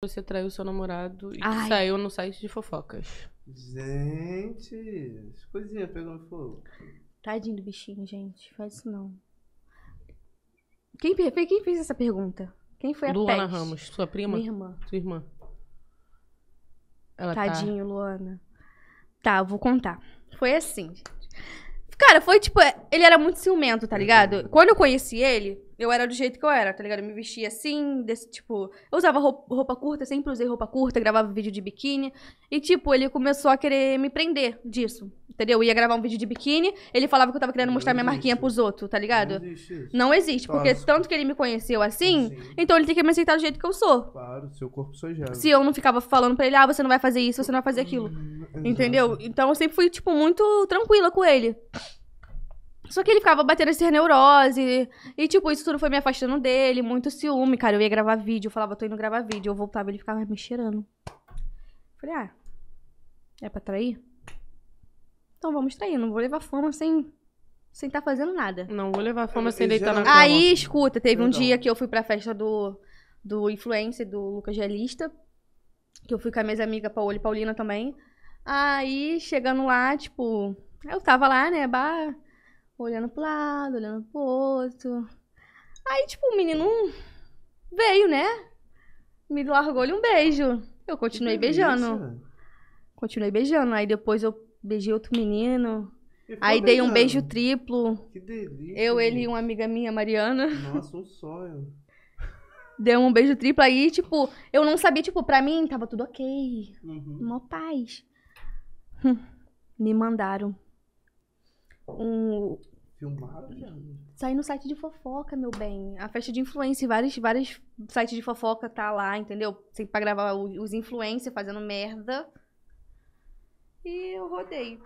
você traiu seu namorado e Ai. saiu no site de fofocas. Gente, coisinha pegou pegando fogo. Tadinho do bichinho, gente. Faz isso não. Quem, quem fez essa pergunta? Quem foi a Luana pet? Ramos, sua prima? Minha irmã. Sua irmã. Ela tá- Tadinho, tá... Luana. Tá, eu vou contar. Foi assim, gente. Cara, foi tipo. Ele era muito ciumento, tá ligado? Uhum. Quando eu conheci ele, eu era do jeito que eu era, tá ligado? Eu me vestia assim, desse tipo. Eu usava roupa, roupa, curta, sempre usei roupa curta, gravava vídeo de biquíni. E, tipo, ele começou a querer me prender disso, entendeu? Eu ia gravar um vídeo de biquíni, ele falava que eu tava querendo mostrar minha marquinha pros outros, tá ligado? Não existe isso. Não existe, claro. porque tanto que ele me conheceu assim, Sim. então ele tem que me aceitar do jeito que eu sou. Claro, seu corpo sojado. Se eu não ficava falando pra ele, ah, você não vai fazer isso, você não vai fazer aquilo. Hum, entendeu? Então eu sempre fui, tipo, muito tranquila com ele. Só que ele ficava batendo essas neurose. E, tipo, isso tudo foi me afastando dele, muito ciúme, cara. Eu ia gravar vídeo, eu falava, tô indo gravar vídeo. Eu voltava, ele ficava me cheirando. Falei, ah, é pra trair? Então vamos trair, não vou levar fama sem sem estar tá fazendo nada. Não vou levar fama eu, sem deitar na cama. Aí, escuta, teve Perdão. um dia que eu fui pra festa do, do influencer, do Lucas Gelista, que eu fui com a minha amiga Paola e Paulina também. Aí, chegando lá, tipo, eu tava lá, né, bah, olhando pro lado, olhando pro outro. Aí, tipo, o menino veio, né? Me largou-lhe um beijo. Eu continuei beijando. Continuei beijando. Aí depois eu beijei outro menino. Aí dei um beijo triplo. Que delícia. Eu, ele e uma amiga minha, Mariana. Nossa, um sonho. Deu um beijo triplo aí, tipo, eu não sabia, tipo, pra mim tava tudo ok. Uhum. Mó paz. Hum. Me mandaram um. Filmaram, Sai no site de fofoca, meu bem. A festa de influência, vários, vários sites de fofoca tá lá, entendeu? sempre pra gravar os influencers fazendo merda. E eu rodei.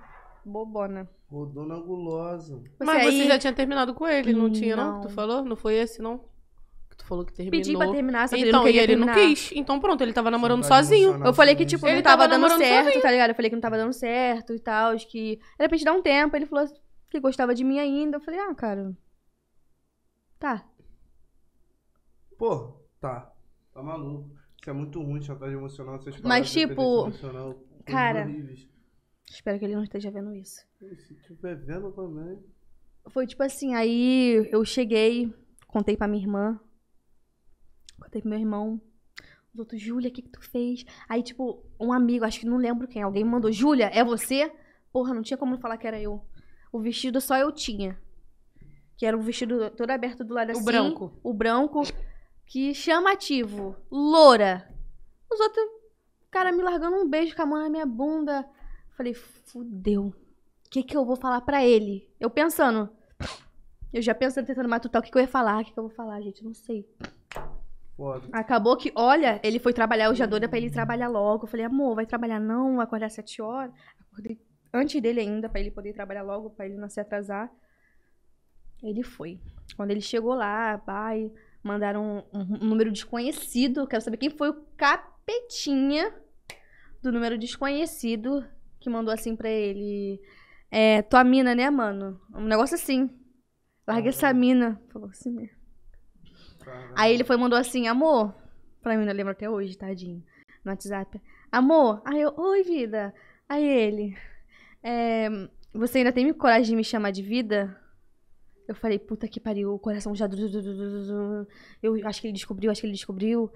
Bobona. Rodou na gulosa. Mas aí... você já tinha terminado com ele, não, tinha, não? Que tu falou? Não foi esse, não? Que tu falou que terminou. Pedi pra terminar, só então, ele não e ele terminar. não quis. Então pronto, ele tava namorando sozinho. Eu falei que, tipo, ele não tava, tava dando certo, sozinho. tá ligado? Eu falei que não tava dando certo e tal. Que de repente dá um tempo. Ele falou que gostava de mim ainda. Eu falei, ah, cara. Tá. Pô, tá. Tá maluco. Isso é muito ruim, chantagem emocional. Essas Mas, tipo. Cara. Horríveis. Espero que ele não esteja vendo isso. Se estiver vendo também. Foi tipo assim, aí eu cheguei, contei pra minha irmã. Contei pro meu irmão. Os outros, Júlia, o que, que tu fez? Aí, tipo, um amigo, acho que não lembro quem, alguém mandou, Júlia, é você? Porra, não tinha como falar que era eu. O vestido só eu tinha. Que era um vestido todo aberto do lado o assim. O branco. O branco. Que chamativo. Loura. Os outros, cara, me largando um beijo com a mão na minha bunda. Falei, fudeu. O que que eu vou falar pra ele? Eu pensando. Eu já pensando, tentando matutar o que, que eu ia falar. O que, que eu vou falar, gente? não sei. Foda. Acabou que, olha, ele foi trabalhar, eu já doida pra ele trabalhar logo. Eu falei, amor, vai trabalhar não? Acordar às sete horas. Acordei antes dele ainda, para ele poder trabalhar logo, para ele não se atrasar. Ele foi. Quando ele chegou lá, pai, mandaram um, um, número desconhecido. Quero saber quem foi o capetinha do número desconhecido que mandou assim para ele. É, tua mina, né, mano? Um negócio assim. Larga essa mina. Falou assim mesmo. Aí ele foi mandou assim, amor. Pra mim, eu lembro até hoje, tadinho. No WhatsApp. Amor. Aí eu, oi, vida. Aí ele. É, você ainda tem coragem de me chamar de vida? Eu falei, puta que pariu, o coração já. Eu acho que ele descobriu, acho que ele descobriu.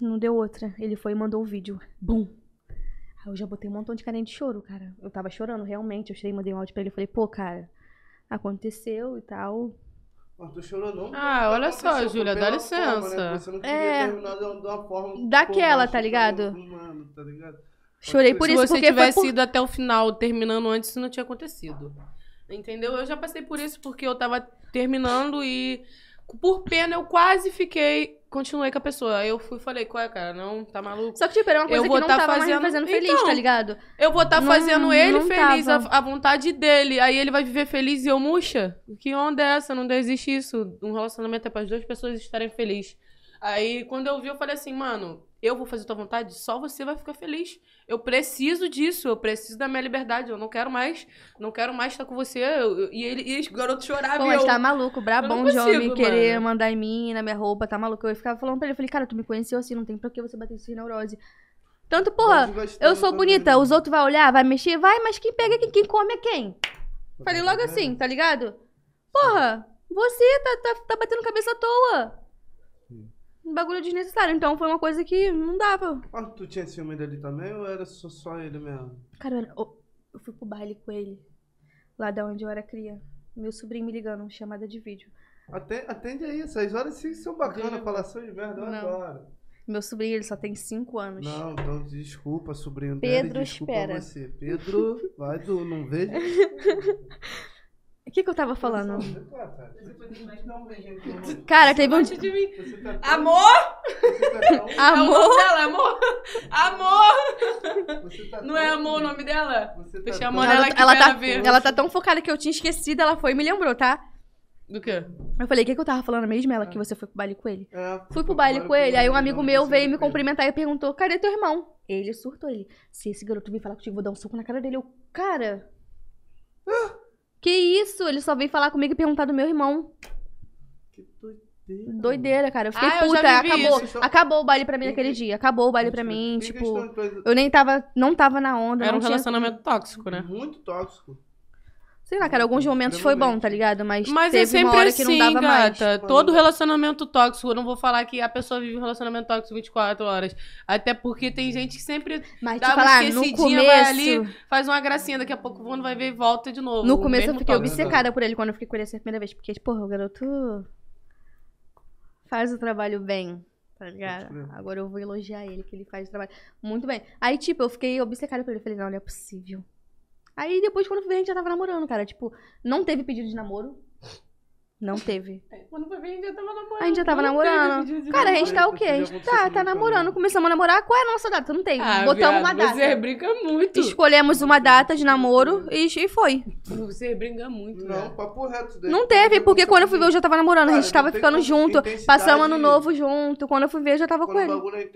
Não deu outra. Ele foi e mandou o vídeo. Bum! Aí eu já botei um montão de carinha de choro, cara. Eu tava chorando, realmente. Eu cheguei, mandei um áudio pra ele. falei, pô, cara, aconteceu e tal. Mas tu chorou não? Ah, olha só, Júlia, dá licença. Forma, né? Você não queria é... terminar de uma forma. Daquela, tá ligado? Humano, tá ligado? Chorei por se isso, porque Se você tivesse ido até o final, terminando antes, isso não tinha acontecido. Entendeu? Eu já passei por isso porque eu tava terminando e por pena eu quase fiquei continuei com a pessoa. Aí Eu fui falei, qual é, cara? Não, tá maluco? Só que, tipo, era uma coisa eu vou que não tá tava fazendo... fazendo feliz, tá então, tá ligado? Eu vou estar tá fazendo não, ele não feliz, a, a, vontade dele. Aí ele vai viver feliz e eu, murcha, que onda é essa? Não existe isso. Um relacionamento é para as duas pessoas estarem felizes. Aí, quando eu vi, eu falei assim, mano, eu vou fazer tua vontade, só você vai ficar feliz. Eu preciso disso, eu preciso da minha liberdade, eu não quero mais, não quero mais estar com você. Eu, eu, e ele e o garoto chorava. Pô, mas tá maluco, brabão de homem querer mandar em mim, na minha roupa, tá maluco. Eu ficava falando pra ele, eu falei, cara, tu me conheceu assim, não tem pra que você bater isso em neurose. Tanto, porra, eu sou bonita, os outros vão olhar, vai mexer, vai, mas quem pega quem, quem come é quem? Falei logo assim, tá ligado? Porra, você tá, tá, tá batendo cabeça à toa um bagulho desnecessário. Então foi uma coisa que não dava. Mas ah, tu tinha esse dele também ou era só, só ele mesmo? Cara, eu, eu, fui pro baile com ele. Lá da onde eu era cria. Meu sobrinho me ligando, chamada de vídeo. Atende, atende aí, essas horas sim são bacanas, falação de merda, eu adoro. Meu sobrinho, ele só tem 5 anos. Não, então desculpa, sobrinho Pedro, dele, desculpa espera. você. Pedro, vai do, não vejo. O que, que eu tava falando? Tá, cara, teve um. Amor! Amor! Ela, amor! Amor! Não é amor o nome dela? tá chamando ela ela tá, tá ela tá tão focada que eu tinha esquecido, ela foi e me lembrou, tá? Do quê? Eu falei, o que, que eu tava falando mesmo? Ela, que ah. você foi pro baile com ele? É, Fui pro baile com ele, aí um amigo meu veio me cumprimentar e perguntou, cadê teu irmão? Ele surtou ele. Se esse garoto vir falar contigo, vou dar um soco na cara dele. Eu, cara... Ah! isso, ele só veio falar comigo e perguntar do meu irmão. Que doideira. Doideira, cara. Eu fiquei ah, puta. Eu acabou. Isso, então, acabou o baile pra mim naquele dia. Acabou o baile pra mim. Tipo, eu nem tava. Não tava na onda. Era um tinha... relacionamento tóxico, né? Muito tóxico. Sei lá, cara, alguns momentos foi bom, tá ligado? Mas, Mas é teve é sempre uma hora assim, que não assim, dava gata. mais. Todo relacionamento tóxico, eu não vou falar que a pessoa vive um relacionamento tóxico 24 horas. Até porque tem gente que sempre Mas dá uma esquecidinha, começo... vai ali, faz uma gracinha, daqui a pouco quando vai ver e volta de novo. No começo eu fiquei tóxico. obcecada por ele quando eu fiquei com ele a primeira vez. Porque, tipo, o garoto faz o trabalho bem. Tá ligado? Agora eu vou elogiar ele, que ele faz o trabalho muito bem. Aí, tipo, eu fiquei obcecada por ele. Falei, não, não é possível. Aí depois, quando foi ver, a gente já tava namorando, cara. Tipo, não teve pedido de namoro. Não teve. É, quando foi ver, a gente já tava namorando. A gente já tava namorando. Cara, a gente tá o quê? A gente tá, tá namorando. Começamos a namorar. Qual é a nossa data? Não tem. Ah, Botamos viado, uma data. Você brinca muito. Escolhemos uma data de namoro e, e foi. Você brinca muito. Não, né? papo reto. Daí. Não teve, porque quando eu fui ver, eu já tava namorando. Cara, a gente tava ficando junto. Passamos ano novo junto. Quando eu fui ver, eu já tava com ele.